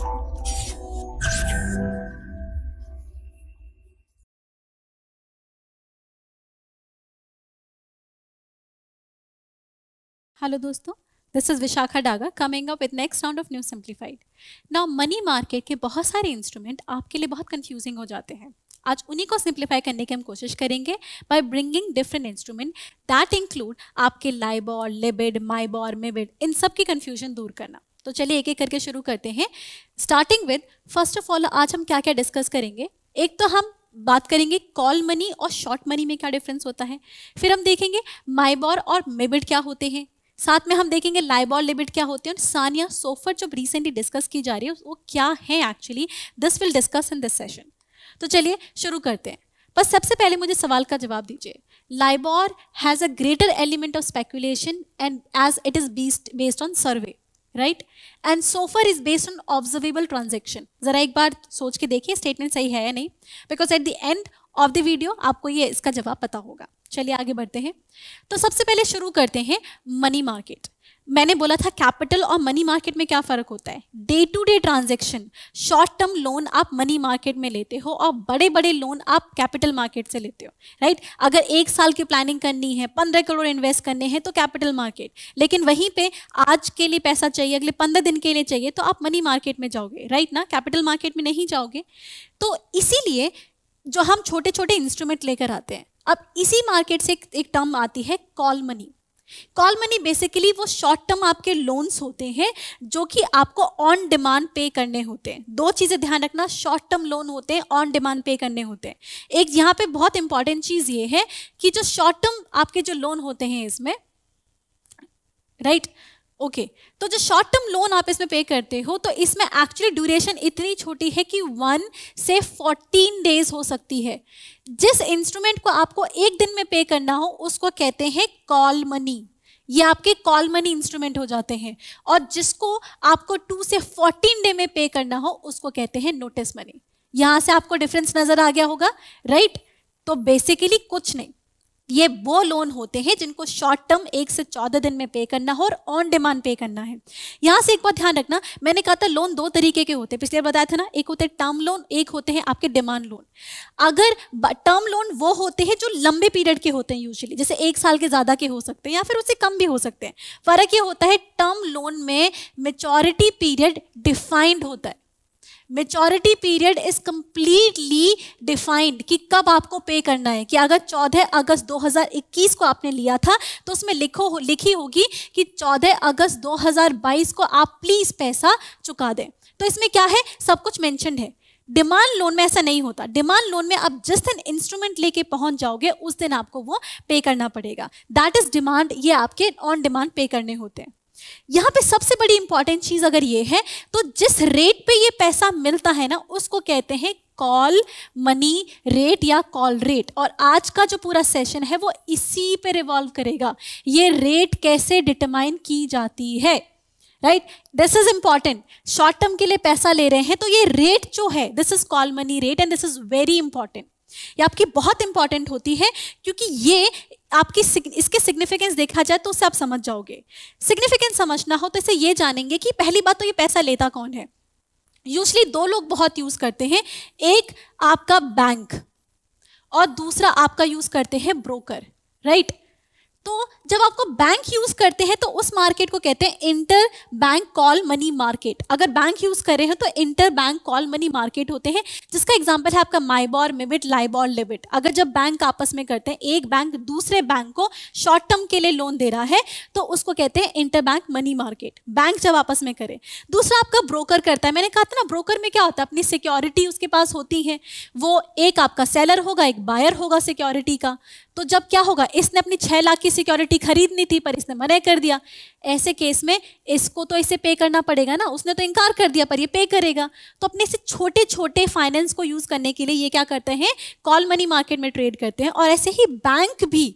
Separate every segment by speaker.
Speaker 1: Hello दोस्तों this is Vishakha Daga coming up with next round of new simplified ना money market के बहुत सारे इंस्ट्रूमेंट आपके लिए बहुत कंफ्यूजिंग हो जाते हैं आज उन्हीं को सिंप्लीफाई करने की हम कोशिश करेंगे by bringing different instrument that include आपके लाइबॉर लिबिड माइबॉर मेबिड इन सब की कन्फ्यूजन दूर करना तो चलिए एक एक करके शुरू करते हैं starting with first of all आज हम क्या क्या डिस्कस करेंगे एक तो हम बात करेंगे कॉल मनी और शॉर्ट मनी में क्या डिफरेंस होता है फिर हम देखेंगे माइबॉर और मेबिट क्या होते हैं साथ में हम देखेंगे लाइबॉर लिमिट क्या होते हैं और सानिया सोफर जो रिसेंटली डिस्कस की जा रही है वो क्या है actually this will discuss in this session तो चलिए शुरू करते हैं पर सबसे पहले मुझे सवाल का जवाब दीजिए LIBOR has a greater element of speculation and as it is based on survey right and SOFR is based on observable transaction जरा एक बार सोच के देखिए स्टेटमेंट सही है या नहीं because at the end of the video आपको ये इसका जवाब पता होगा चलिए आगे बढ़ते हैं तो सबसे पहले शुरू करते हैं मनी मार्केट मैंने बोला था कैपिटल और मनी मार्केट में क्या फ़र्क होता है day to day transaction short term loan आप मनी मार्केट में लेते हो और बड़े बड़े लोन आप कैपिटल मार्केट से लेते हो राइट अगर एक साल की प्लानिंग करनी है पंद्रह करोड़ इन्वेस्ट करने हैं तो कैपिटल मार्केट लेकिन वहीं पे आज के लिए पैसा चाहिए अगले पंद्रह दिन के लिए चाहिए तो आप मनी मार्केट में जाओगे राइट ना कैपिटल मार्केट में नहीं जाओगे तो इसीलिए जो हम छोटे छोटे इंस्ट्रूमेंट लेकर आते हैं अब इसी मार्केट से एक टर्म आती है call money call money basically वो शॉर्ट टर्म आपके लोन्स होते हैं जो कि आपको ऑन डिमांड पे करने होते हैं दो चीज़ें ध्यान रखना शॉर्ट टर्म लोन होते हैं ऑन डिमांड पे करने होते हैं एक यहाँ पे बहुत इंपॉर्टेंट चीज़ ये है कि जो शॉर्ट टर्म आपके जो लोन होते हैं इसमें राइट right? Okay okay. तो जो शॉर्ट टर्म लोन आप इसमें पे करते हो तो इसमें एक्चुअली ड्यूरेशन इतनी छोटी है कि वन से फोर्टीन डेज हो सकती है जिस इंस्ट्रूमेंट को आपको एक दिन में पे करना हो उसको कहते हैं कॉल मनी ये आपके कॉल मनी इंस्ट्रूमेंट हो जाते हैं और जिसको आपको टू से फोर्टीन डे में पे करना हो उसको कहते हैं नोटिस मनी यहाँ से आपको डिफरेंस नज़र आ गया होगा राइट right? तो बेसिकली कुछ नहीं ये वो लोन होते हैं जिनको शॉर्ट टर्म एक से चौदह दिन में पे करना हो और ऑन डिमांड पे करना है यहाँ से एक बात ध्यान रखना मैंने कहा था लोन दो तरीके के होते हैं पिछले बताया था ना एक होते हैं टर्म लोन एक होते हैं आपके डिमांड लोन अगर टर्म लोन वो होते हैं जो लंबे पीरियड के होते हैं यूजली जैसे एक साल के ज़्यादा के हो सकते हैं या फिर उससे कम भी हो सकते हैं फ़र्क ये होता है टर्म लोन में मेचोरिटी पीरियड डिफाइंड होता है maturity period is completely defined कि कब आपको पे करना है कि अगर 14 अगस्त 2021 को आपने लिया था तो उसमें लिखो लिखी होगी कि 14 अगस्त 2022 को आप प्लीज़ पैसा चुका दें तो इसमें क्या है सब कुछ मैंशनड है डिमांड लोन में ऐसा नहीं होता डिमांड लोन में आप जिस दिन इंस्ट्रूमेंट लेके पहुंच जाओगे उस दिन आपको वो पे करना पड़ेगा दैट इज़ डिमांड ये आपके ऑन डिमांड पे करने होते हैं यहाँ पे सबसे बड़ी इंपॉर्टेंट चीज अगर ये है तो जिस रेट पे ये पैसा मिलता है ना उसको कहते हैं कॉल मनी रेट या कॉल रेट और आज का जो पूरा सेशन है वो इसी पे रिवॉल्व करेगा ये रेट कैसे डिटरमाइन की जाती है right this is important short term के लिए पैसा ले रहे हैं तो ये रेट जो है this is call money rate and this is very important ये आपकी बहुत इंपॉर्टेंट होती है क्योंकि ये आपकी इसके सिग्निफिकेंस देखा जाए तो उसे आप समझ जाओगे सिग्निफिकेंस समझना हो तो इसे ये जानेंगे कि पहली बात तो ये पैसा लेता कौन है यूजली दो लोग बहुत यूज करते हैं एक आपका बैंक और दूसरा आपका यूज करते हैं ब्रोकर राइट तो जब आपको बैंक यूज़ करते हैं तो उस मार्केट को कहते हैं inter bank call money market अगर बैंक यूज़ कर रहे हैं तो inter bank call money market होते हैं जिसका एग्जांपल है आपका माइबॉर मिबिट लाइबॉर लिबिट अगर जब बैंक आपस में करते हैं एक बैंक दूसरे बैंक को शॉर्ट टर्म के लिए लोन दे रहा है तो उसको कहते हैं inter bank money market bank जब आपस में करे दूसरा आपका ब्रोकर करता है मैंने कहा था ना ब्रोकर में क्या होता है अपनी सिक्योरिटी उसके पास होती है वो एक आपका सेलर होगा एक बायर होगा सिक्योरिटी का तो जब क्या होगा इसने अपनी छह लाख की सिक्योरिटी खरीदनी थी पर इसने मना कर दिया ऐसे केस में इसको तो इसे पे करना पड़ेगा ना उसने तो इनकार कर दिया पर ये पे करेगा तो अपने से छोटे छोटे फाइनेंस को यूज़ करने के लिए ये क्या करते हैं कॉल मनी मार्केट में ट्रेड करते हैं और ऐसे ही बैंक भी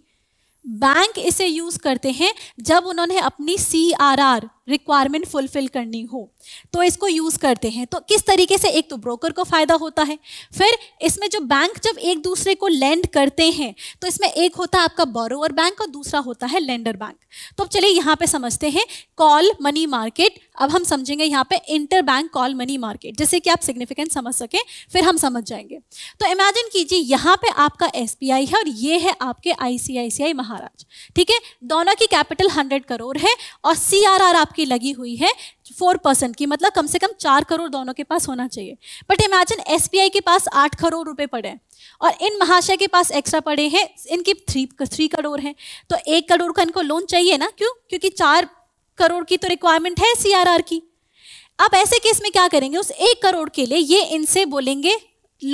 Speaker 1: बैंक इसे यूज़ करते हैं जब उन्होंने अपनी C R R requirement fulfil करनी हो तो इसको यूज़ करते हैं तो किस तरीके से एक तो ब्रोकर को फ़ायदा होता है फिर इसमें जो बैंक जब एक दूसरे को लैंड करते हैं तो इसमें एक होता है आपका बोरो बैंक और दूसरा होता है लैंडर बैंक तो अब चलिए यहाँ पे समझते हैं कॉल मनी मार्केट अब हम समझेंगे यहाँ पे inter bank call money market जिससे कि आप सिग्निफिकेंस समझ सकें फिर हम समझ जाएंगे तो इमेजिन कीजिए यहाँ पे आपका एस है और ये है आपके आई महाराज ठीक है दोनों की कैपिटल हंड्रेड करोड़ है और सी आर आर आपकी लगी हुई है फोर परसेंट की मतलब कम से कम चार करोड़ दोनों के पास होना चाहिए बट इमेजिन एस के पास आठ करोड़ रुपए पड़े हैं और इन महाशय के पास एक्स्ट्रा पड़े हैं इनकी थ्री थ्री करोड़ हैं तो एक करोड़ का इनको लोन चाहिए ना क्यों क्योंकि चार करोड़ की तो रिक्वायरमेंट है सी की अब ऐसे केस में क्या करेंगे उस एक करोड़ के लिए ये इनसे बोलेंगे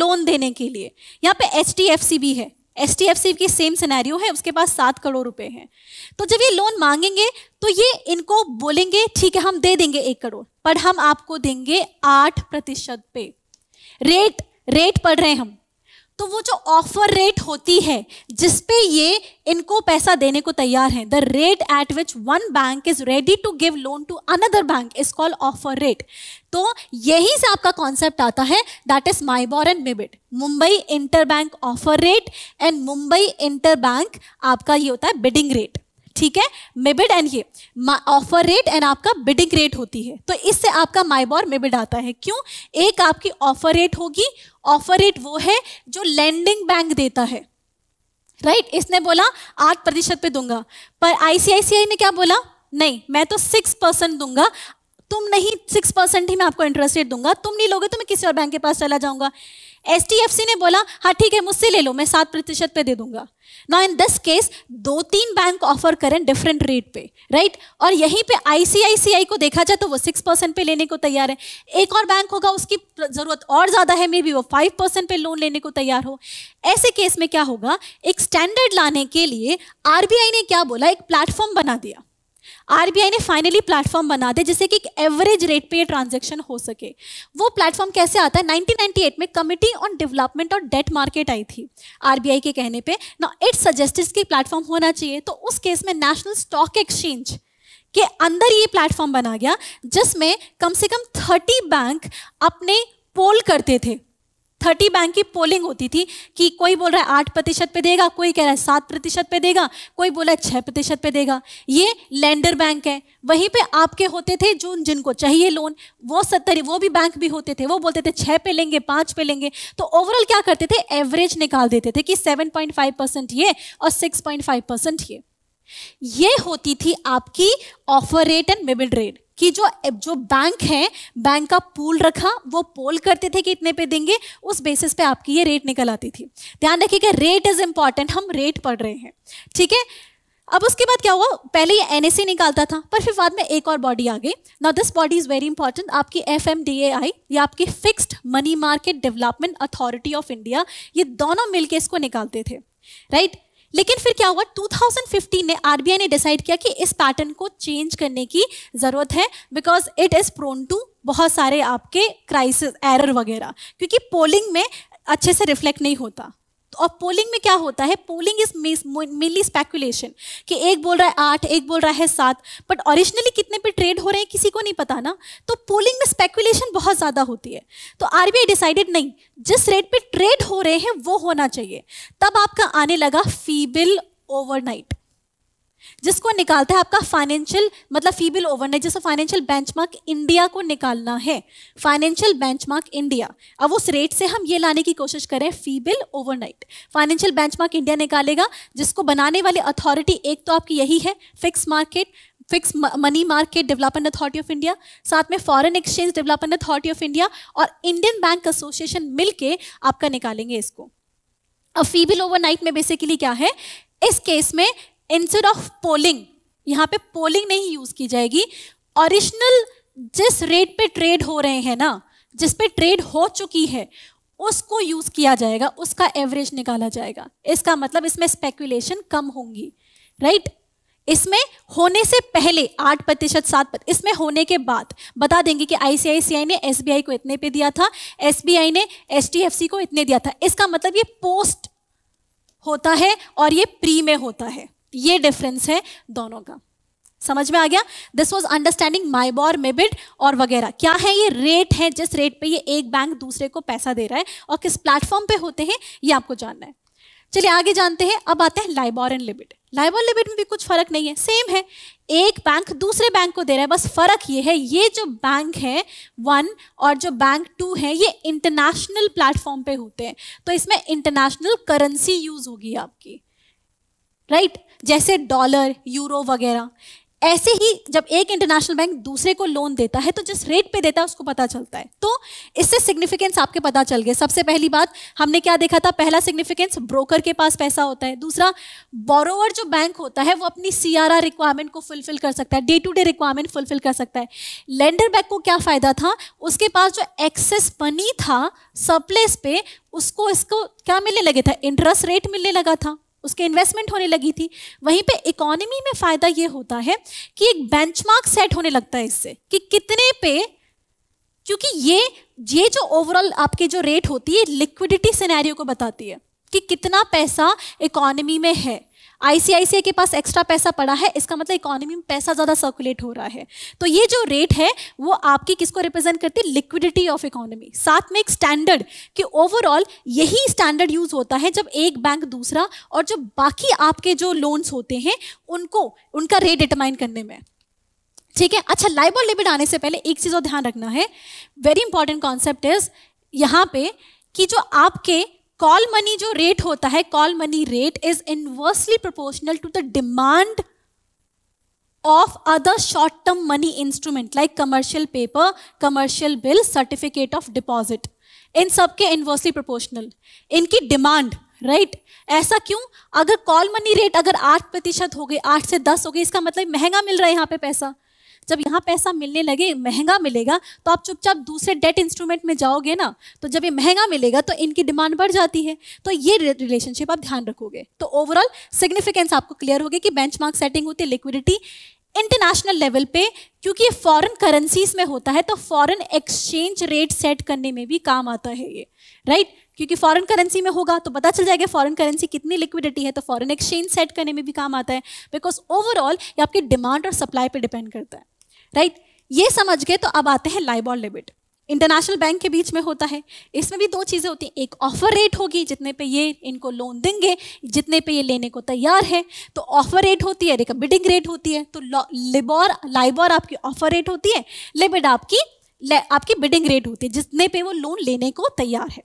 Speaker 1: लोन देने के लिए यहाँ पे एच भी है एस टी एफ सी की सेम सिनेरियो है उसके पास सात करोड़ रुपए हैं तो जब ये लोन मांगेंगे तो ये इनको बोलेंगे ठीक है हम दे देंगे एक करोड़ पर हम आपको देंगे आठ प्रतिशत पे रेट रेट पढ़ रहे हैं हम तो वो जो ऑफर रेट होती है जिसपे ये इनको पैसा देने को तैयार है the rate at which one bank is ready to give loan to another bank is called offer rate तो यही से आपका कॉन्सेप्ट आता है that is MIBOR and MIBID Mumbai inter bank offer rate and Mumbai inter bank आपका ये होता है बिडिंग रेट ठीक है मेबिड एंड ये ऑफर रेट एंड आपका बिडिंग रेट होती है तो इससे आपका माइबॉर मेबिड आता है क्यों एक आपकी ऑफर रेट होगी ऑफर रेट वो है जो लैंडिंग बैंक देता है राइट right? इसने बोला आठ प्रतिशत पे दूंगा पर आईसीआईसीआई ने क्या बोला नहीं मैं तो सिक्स परसेंट दूंगा तुम नहीं सिक्स परसेंट ही मैं आपको इंटरेस्ट रेट दूंगा तुम नहीं लोगे तो मैं किसी और बैंक के पास चला जाऊंगा एस ने बोला हाँ ठीक है मुझसे ले लो मैं सात प्रतिशत पे दे दूंगा नाउ इन दिस केस दो तीन बैंक ऑफर करें डिफरेंट रेट पे राइट और यहीं पे आईसीआईसीआई को देखा जाए तो वो सिक्स परसेंट पे लेने को तैयार है एक और बैंक होगा उसकी ज़रूरत और ज़्यादा है मे बी वो फाइव परसेंट पे लोन लेने को तैयार हो ऐसे केस में क्या होगा एक स्टैंडर्ड लाने के लिए आरबीआई ने क्या बोला एक प्लेटफॉर्म बना दिया आरबीआई ने फाइनली प्लेटफॉर्म बना दिया जिससे कि एक एवरेज रेट पे ट्रांजेक्शन हो सके वो प्लेटफॉर्म कैसे आता है 1998 में कमिटी ऑन डेवलपमेंट और डेट मार्केट आई थी आरबीआई के कहने पे ना इट सजेस्टेड कि प्लेटफॉर्म होना चाहिए तो उस केस में नेशनल स्टॉक एक्सचेंज के अंदर ये प्लेटफॉर्म बना गया जिसमें कम से कम थर्टी बैंक अपने पोल करते थे थर्टी बैंक की पोलिंग होती थी कि कोई बोल रहा है आठ प्रतिशत पे देगा कोई कह रहा है सात प्रतिशत पे देगा कोई बोला है छः प्रतिशत पे देगा ये लैंडर बैंक है वहीं पे आपके होते थे जो जिनको चाहिए लोन वो सत्तर वो भी बैंक भी होते थे वो बोलते थे छः पे लेंगे पाँच पे लेंगे तो ओवरऑल क्या करते थे एवरेज निकाल देते थे कि सेवन पॉइंट फाइव परसेंट ये और सिक्स पॉइंट फाइव परसेंट ये ये होती थी आपकी offer rate and MIBID rate कि जो जो बैंक है बैंक का पूल रखा वो पोल करते थे कि इतने पे देंगे उस बेसिस पे आपकी ये रेट निकल आती थी ध्यान रखिए कि रेट इज इंपॉर्टेंट हम रेट पढ़ रहे हैं ठीक है अब उसके बाद क्या हुआ पहले ये एन निकालता था पर फिर बाद में एक और बॉडी आ गई now this body is very important आपकी F M D A I या आपकी fixed money market development authority of India ये दोनों मिलके इसको निकालते थे राइट right? लेकिन फिर क्या हुआ 2015 में आरबीआई ने डिसाइड किया कि इस पैटर्न को चेंज करने की ज़रूरत है because it is prone to बहुत सारे आपके क्राइसिस एरर वगैरह क्योंकि पोलिंग में अच्छे से रिफ्लेक्ट नहीं होता और पोलिंग में क्या होता है पोलिंग इज मेनली स्पेकुलेशन कि एक बोल रहा है आठ एक बोल रहा है सात बट ओरिजिनली कितने पे ट्रेड हो रहे हैं किसी को नहीं पता ना तो पोलिंग में स्पेकुलेशन बहुत ज़्यादा होती है तो आर डिसाइडेड नहीं जिस रेट पे ट्रेड हो रहे हैं वो होना चाहिए तब आपका आने लगा फीबिल ओवरनाइट जिसको निकालता है आपका फाइनेंशियल मतलब फीबिल ओवरनाइट जैसे फाइनेंशियल बेंचमार्क इंडिया को निकालना है फाइनेंशियल बेंचमार्क इंडिया अब उस रेट से हम ये लाने की कोशिश करें FBIL overnight financial benchmark India निकालेगा जिसको बनाने वाली अथॉरिटी एक तो आपकी यही है fix market fix money market development authority of India साथ में foreign exchange development authority of India और इंडियन बैंक एसोसिएशन मिलके आपका निकालेंगे इसको अब फीबिल ओवरनाइट में बेसिकली क्या है इस केस में इंस्टेड ऑफ पोलिंग यहाँ पे पोलिंग नहीं यूज की जाएगी ओरिजिनल जिस रेट पे ट्रेड हो रहे हैं ना जिस पे ट्रेड हो चुकी है उसको यूज किया जाएगा उसका एवरेज निकाला जाएगा इसका मतलब इसमें स्पेकुलेशन कम होंगी राइट right? इसमें होने से पहले आठ प्रतिशत सात प्रतिशत इसमें होने के बाद बता देंगे कि आईसीआईसीआई ने एसबीआई को इतने पे दिया था एसबीआई ने एचडीएफसी को इतने दिया था इसका मतलब ये पोस्ट होता है और ये प्री में होता है ये डिफरेंस है दोनों का समझ में आ गया this was understanding MIBOR MIBID और वगैरह क्या है ये रेट है जिस रेट पे ये एक बैंक दूसरे को पैसा दे रहा है और किस प्लेटफॉर्म पे होते हैं ये आपको जानना है चलिए आगे जानते हैं अब आते हैं LIBOR and LIBID LIBOR LIBID में भी कुछ फर्क नहीं है सेम है एक बैंक दूसरे बैंक को दे रहा है बस फर्क ये है ये जो बैंक है वन और जो बैंक टू है ये इंटरनेशनल प्लेटफॉर्म पे होते हैं तो इसमें इंटरनेशनल करेंसी यूज होगी आपकी राइट right? जैसे डॉलर यूरो वगैरह ऐसे ही जब एक इंटरनेशनल बैंक दूसरे को लोन देता है तो जिस रेट पे देता है उसको पता चलता है तो इससे सिग्निफिकेंस आपके पता चल गए सबसे पहली बात हमने क्या देखा था पहला सिग्निफिकेंस ब्रोकर के पास पैसा होता है दूसरा बोरोवर जो बैंक होता है वो अपनी सी रिक्वायरमेंट को फुलफिल कर सकता है day to day requirement fulfil कर सकता है लेंडर बैंक को क्या फ़ायदा था उसके पास जो एक्सेस मनी था सरप्लेस पे उसको इसको क्या मिलने लगे था इंटरेस्ट रेट मिलने लगा था उसके इन्वेस्टमेंट होने लगी थी वहीं पे इकोनॉमी में फ़ायदा ये होता है कि एक बेंचमार्क सेट होने लगता है इससे कि कितने पे क्योंकि ये ये जो ओवरऑल आपके जो रेट होती है लिक्विडिटी सिनेरियो को बताती है कि कितना पैसा इकोनॉमी में है आईसीआईसीआई के पास एक्स्ट्रा पैसा पड़ा है इसका मतलब इकोनॉमी में पैसा ज़्यादा सर्कुलेट हो रहा है तो ये जो रेट है वो आपकी किसको रिप्रेजेंट करती है लिक्विडिटी ऑफ इकोनॉमी साथ में एक स्टैंडर्ड कि ओवरऑल यही स्टैंडर्ड यूज़ होता है जब एक बैंक दूसरा और जो बाकी आपके जो लोन्स होते हैं उनको उनका रेट डिटरमाइन करने में ठीक है अच्छा और लिमिट आने से पहले एक चीज़ और ध्यान रखना है वेरी इंपॉर्टेंट कॉन्सेप्ट इज यहाँ पे कि जो आपके कॉल मनी जो रेट होता है call money rate is inversely proportional to the demand of other short term money instrument like commercial paper commercial bill certificate of deposit इन सब के इनवर्सली प्रोपोर्शनल इनकी डिमांड राइट right? ऐसा क्यों अगर कॉल मनी रेट अगर आठ प्रतिशत हो गई आठ से दस हो गई इसका मतलब महंगा मिल रहा है यहाँ पे पैसा जब यहाँ पैसा मिलने लगे महंगा मिलेगा तो आप चुपचाप दूसरे डेट इंस्ट्रूमेंट में जाओगे ना तो जब ये महंगा मिलेगा तो इनकी डिमांड बढ़ जाती है तो ये रिलेशनशिप आप ध्यान रखोगे तो ओवरऑल सिग्निफिकेंस आपको क्लियर होगी कि बेंच सेटिंग होती है लिक्विडिटी इंटरनेशनल लेवल पे क्योंकि ये फॉरेन करेंसीज में होता है तो फॉरेन एक्सचेंज रेट सेट करने में भी काम आता है ये राइट right? क्योंकि फॉरेन करेंसी में होगा तो पता चल जाएगा फॉरेन करेंसी कितनी लिक्विडिटी है तो फॉरेन एक्सचेंज सेट करने में भी काम आता है बिकॉज ओवरऑल ये आपकी डिमांड और सप्लाई पे डिपेंड करता है राइट ये समझ गए तो अब आते हैं लाइबॉल लिमिट इंटरनेशनल बैंक के बीच में होता है इसमें भी दो चीज़ें होती हैं एक ऑफर रेट होगी जितने पे ये इनको लोन देंगे जितने पे ये लेने को तैयार है तो ऑफर रेट होती है एक बिडिंग रेट होती है तो लिबॉर लाइबॉर आपकी ऑफर रेट होती है लिमिट आपकी आपकी बिडिंग रेट होती है जितने पे वो लोन लेने को तैयार है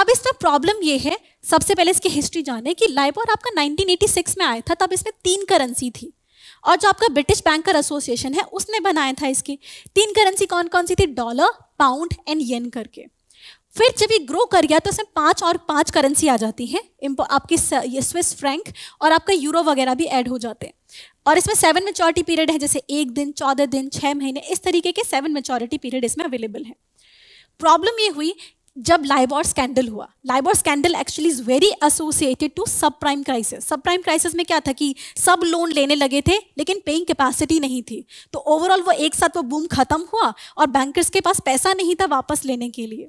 Speaker 1: अब इसमें प्रॉब्लम ये है सबसे पहले इसकी हिस्ट्री जाने कि लाइबॉर आपका 1986 में आया था तब इसमें तीन करेंसी थी और जो आपका ब्रिटिश बैंकर एसोसिएशन है उसने बनाया था इसकी तीन करेंसी कौन कौन सी थी डॉलर पाउंड एंड येन करके फिर जब ये ग्रो कर गया तो इसमें पांच और पांच करेंसी आ जाती हैं आपकी स्विस फ्रैंक और आपका यूरो वगैरह भी ऐड हो जाते हैं और इसमें सेवन मेचोरिटी पीरियड है जैसे एक दिन चौदह दिन छः महीने इस तरीके के सेवन मेचोरिटी पीरियड इसमें अवेलेबल है प्रॉब्लम ये हुई जब लाइबॉर स्कैंडल हुआ LIBOR scandal actually is very associated to sub prime crisis sub prime crisis में क्या था कि सब लोन लेने लगे थे लेकिन पेइंग कैपेसिटी नहीं थी तो ओवरऑल वो एक साथ वो बूम खत्म हुआ और बैंकर्स के पास पैसा नहीं था वापस लेने के लिए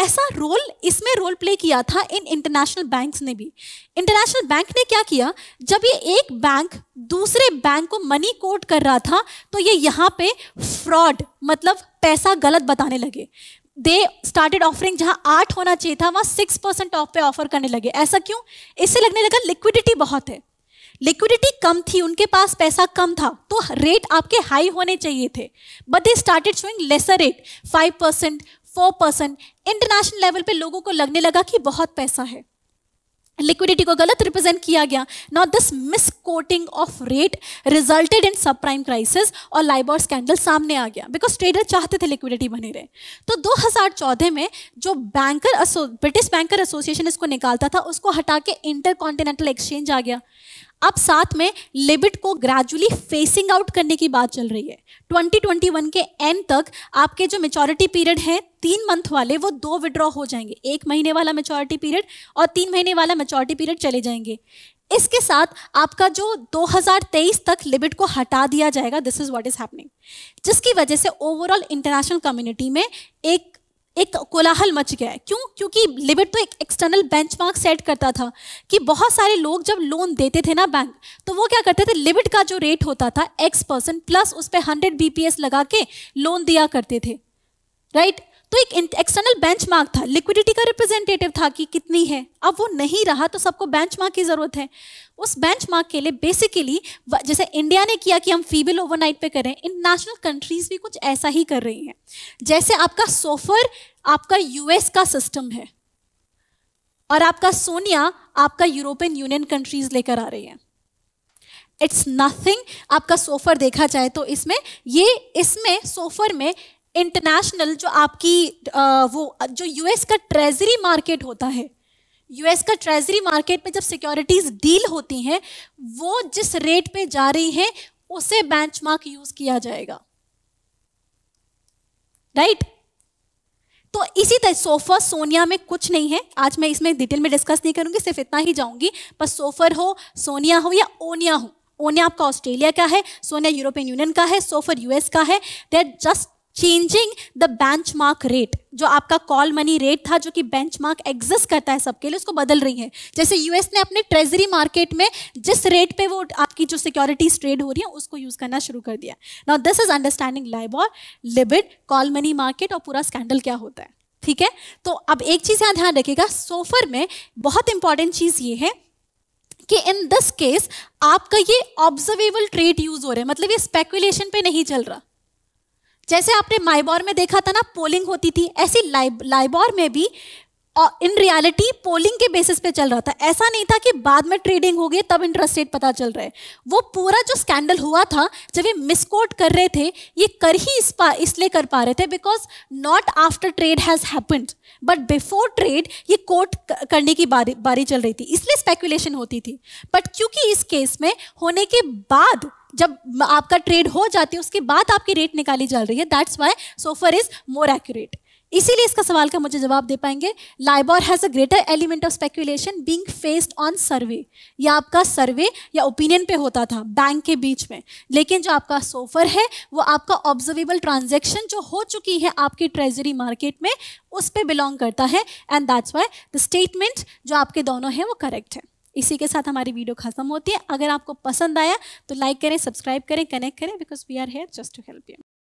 Speaker 1: ऐसा रोल इसमें रोल प्ले किया था इन इंटरनेशनल बैंक्स ने भी इंटरनेशनल बैंक ने क्या किया जब ये एक बैंक दूसरे बैंक को मनी कोट कर रहा था तो ये यहाँ पे फ्रॉड मतलब पैसा गलत बताने लगे दे स्टार्टेड ऑफरिंग जहां आठ होना चाहिए था वहां सिक्स परसेंट ऑफ पे ऑफर करने लगे ऐसा क्यों इससे लगने लगा लिक्विडिटी बहुत है लिक्विडिटी कम थी उनके पास पैसा कम था तो रेट आपके हाई होने चाहिए थे but they started showing lesser rate five percent four percent international level पे लोगों को लगने लगा कि बहुत पैसा है लिक्विडिटी को गलत रिप्रेजेंट किया गया not this misquoting of rate resulted in sub prime crisis और लाइबॉर स्कैंडल सामने आ गया बिकॉज ट्रेडर चाहते थे लिक्विडिटी बनी रहे तो 2014 में जो बैंकर ब्रिटिश बैंकर एसोसिएशन इसको निकालता था उसको हटा के इंटर कॉन्टिनेंटल एक्सचेंज आ गया अब साथ में लिमिट को ग्रेजुअली फेसिंग आउट करने की बात चल रही है 2021 के एंड तक आपके जो मेचोरिटी पीरियड हैं तीन मंथ वाले वो दो विड्रॉ हो जाएंगे एक महीने वाला मेचोरिटी पीरियड और तीन महीने वाला मेचोरिटी पीरियड चले जाएंगे इसके साथ आपका जो 2023 तक लिमिट को हटा दिया जाएगा this is what is happening जिसकी वजह से ओवरऑल इंटरनेशनल कम्युनिटी में एक एक कोलाहल मच गया है क्यों क्योंकि लिमिट तो एक एक्सटर्नल बेंचमार्क सेट करता था कि बहुत सारे लोग जब लोन देते थे ना बैंक तो वो क्या करते थे लिमिट का जो रेट होता था एक्स परसेंट प्लस उस पर हंड्रेड बी लगा के लोन दिया करते थे राइट तो एक एक्सटर्नल बेंचमार्क था लिक्विडिटी का रिप्रेजेंटेटिव था कि कितनी है अब वो नहीं रहा तो सबको बेंचमार्क की ज़रूरत है उस बेंचमार्क के लिए बेसिकली जैसे इंडिया ने किया कि हम फीबिल ओवरनाइट पे करें इन नेशनल कंट्रीज भी कुछ ऐसा ही कर रही हैं जैसे आपका सोफर आपका यूएस का सिस्टम है और आपका सोनिया आपका यूरोपियन यूनियन कंट्रीज लेकर आ रही है इट्स नथिंग आपका सोफर देखा जाए तो इसमें ये इसमें सोफर में इंटरनेशनल जो आपकी आ, वो जो यूएस का ट्रेजरी मार्केट होता है यूएस का ट्रेजरी मार्केट में जब सिक्योरिटीज डील होती हैं वो जिस रेट पे जा रही हैं उसे बेंचमार्क यूज किया जाएगा राइट right? तो इसी तरह सोफर सोनिया में कुछ नहीं है आज मैं इसमें डिटेल में डिस्कस नहीं करूंगी सिर्फ इतना ही जाऊंगी पर सोफर हो सोनिया हो या ओनिया हो ओनिया आपका ऑस्ट्रेलिया का है सोनिया यूरोपियन यूनियन का है सोफर यूएस का है they are just changing the benchmark rate जो आपका कॉल मनी रेट था जो कि बेंच मार्क एग्जिस्ट करता है सबके लिए उसको बदल रही है जैसे यूएस ने अपने ट्रेजरी मार्केट में जिस रेट पे वो आपकी जो सिक्योरिटीज ट्रेड हो रही है उसको यूज करना शुरू कर दिया नाउ दिस इज अंडरस्टैंडिंग और लिबिड कॉल मनी मार्केट और पूरा स्कैंडल क्या होता है ठीक है तो अब एक चीज यहाँ ध्यान रखिएगा सोफर में बहुत इंपॉर्टेंट चीज ये है कि इन दिस केस आपका ये ऑब्जर्वेबल ट्रेड यूज हो रहा है मतलब ये स्पेकुलेशन पे नहीं चल रहा जैसे आपने माइबॉर में देखा था ना पोलिंग होती थी ऐसी लाइबॉर में भी और इन रियलिटी पोलिंग के बेसिस पे चल रहा था ऐसा नहीं था कि बाद में ट्रेडिंग हो गई तब इंटरेस्ट रेट पता चल रहा है वो पूरा जो स्कैंडल हुआ था जब ये मिसकोट कर रहे थे ये कर ही इस पा इसलिए कर पा रहे थे because not after trade has happened but before trade ये कोर्ट करने की बारी बारी चल रही थी इसलिए स्पेकुलेशन होती थी बट क्योंकि इस केस में होने के बाद जब आपका ट्रेड हो जाती है उसके बाद आपकी रेट निकाली जा रही है that's why SOFR is more accurate इसीलिए इसका सवाल का मुझे जवाब दे पाएंगे LIBOR has a greater element of speculation being based on survey या आपका सर्वे या ओपिनियन पे होता था बैंक के बीच में लेकिन जो आपका सोफर है वो आपका ऑब्जर्वेबल ट्रांजेक्शन जो हो चुकी है आपकी ट्रेजरी मार्केट में उस पर बिलोंग करता है and that's why the statement जो आपके दोनों हैं वो करेक्ट है इसी के साथ हमारी वीडियो खत्म होती है अगर आपको पसंद आया तो लाइक करें सब्सक्राइब करें कनेक्ट करें because we are here just to help you